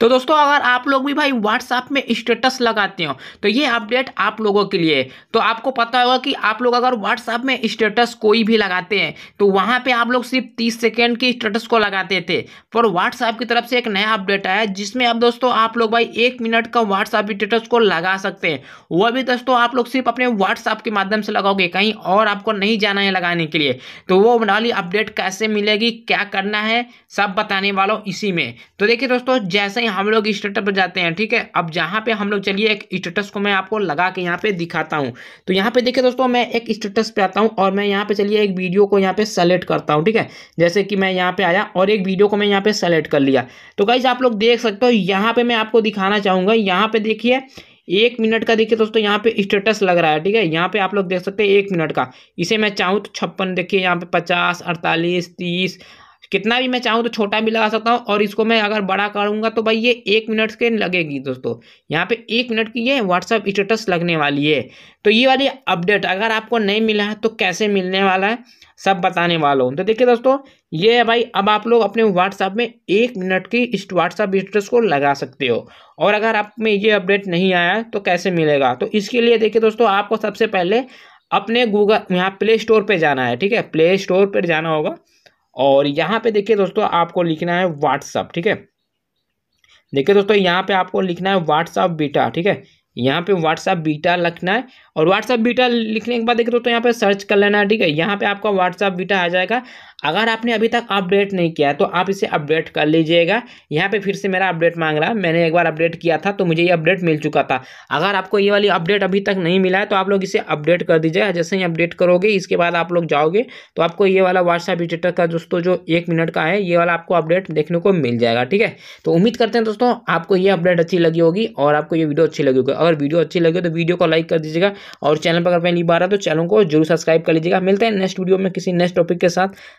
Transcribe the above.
तो दोस्तों अगर आप लोग भी भाई व्हाट्सएप में स्टेटस लगाते हो तो ये अपडेट आप लोगों के लिए तो आपको पता होगा कि आप लोग अगर व्हाट्सएप में स्टेटस कोई भी लगाते हैं तो वहाँ पे आप लोग सिर्फ 30 सेकेंड के स्टेटस को लगाते थे पर व्हाट्सएप की तरफ से एक नया अपडेट आया जिसमें अब दोस्तों आप लोग भाई एक मिनट का व्हाट्सएप स्टेटस को लगा सकते हैं वह भी दोस्तों आप लोग सिर्फ अपने व्हाट्सएप के माध्यम से लगाओगे कहीं और आपको नहीं जाना है लगाने के लिए तो वो वाली अपडेट कैसे मिलेगी क्या करना है सब बताने वालों इसी में तो देखिए दोस्तों जैसे हैं हम लोग स्टेटस पर जाते हैं ठीक है अब जहाँ पे हम लोग चलिए एक स्टेटस को मैं आपको लगा के यहाँ पे दिखाता हूँ तो यहाँ पे देखिए दोस्तों मैं एक स्टेटस पे आता हूँ और मैं यहाँ पे चलिए एक वीडियो को यहाँ पे सेलेक्ट करता हूँ ठीक है जैसे कि मैं यहाँ पे आया और एक वीडियो को मैं यहाँ पे सेलेक्ट कर लिया तो गाइज आप लोग देख सकते हो यहाँ पे मैं आपको दिखाना चाहूँगा यहाँ पे देखिए एक मिनट का देखिए दोस्तों यहाँ पे स्टेटस लग रहा है ठीक है यहाँ पे आप लोग देख सकते हैं एक मिनट का इसे मैं चाहूँ तो छप्पन देखिए यहाँ पे पचास अड़तालीस तीस कितना भी मैं चाहूँ तो छोटा भी लगा सकता हूँ और इसको मैं अगर बड़ा करूँगा तो भाई ये एक मिनट के लगेगी दोस्तों यहाँ पे एक मिनट की ये व्हाट्सअप स्टेटस लगने वाली है तो ये वाली अपडेट अगर आपको नहीं मिला है तो कैसे मिलने वाला है सब बताने वाला हूँ तो देखिए दोस्तों ये है भाई अब आप लोग अपने व्हाट्सअप में एक मिनट की इस व्हाट्सअप स्टेटस को लगा सकते हो और अगर आप में ये अपडेट नहीं आया तो कैसे मिलेगा तो इसके लिए देखिए दोस्तों आपको सबसे पहले अपने गूगल यहाँ प्ले स्टोर पर जाना है ठीक है प्ले स्टोर पर जाना होगा और यहाँ पे देखिए दोस्तों आपको लिखना है व्हाट्सअप ठीक है देखिए दोस्तों यहाँ पे आपको लिखना है व्हाट्सअप बीटा ठीक है यहाँ पे व्हाट्सअप बीटा लिखना है और व्हाट्सअप बीटा लिखने के बाद देखिए दोस्तों यहाँ पे सर्च कर लेना है ठीक है यहाँ पे आपका व्हाट्सअप बीटा आ जाएगा अगर आपने अभी तक अपडेट नहीं किया तो आप इसे अपडेट कर लीजिएगा यहाँ पे फिर से मेरा अपडेट मांग रहा है मैंने एक बार अपडेट किया था तो मुझे ये अपडेट मिल चुका था अगर आपको ये वाली अपडेट अभी तक नहीं मिला है तो आप लोग इसे अपडेट कर दीजिएगा हाँ, जैसे ही अपडेट करोगे इसके बाद आप लोग जाओगे तो आपको ये वाला व्हाट्सएप विजिटर का दोस्तों जो एक मिनट का है ये वाला आपको अपडेट देखने को मिल जाएगा ठीक है तो उम्मीद करते हैं दोस्तों आपको ये अपडेट अच्छी लगी होगी और आपको ये वीडियो अच्छी लगी होगी अगर वीडियो अच्छी लगी तो वीडियो को लाइक कर दीजिएगा और चैनल पर अगर पहली बार है तो चैनल को जरूर सब्सक्राइब कर लीजिएगा मिलते हैं नेक्स्ट वीडियो में किसी नेक्स्ट टॉपिक के साथ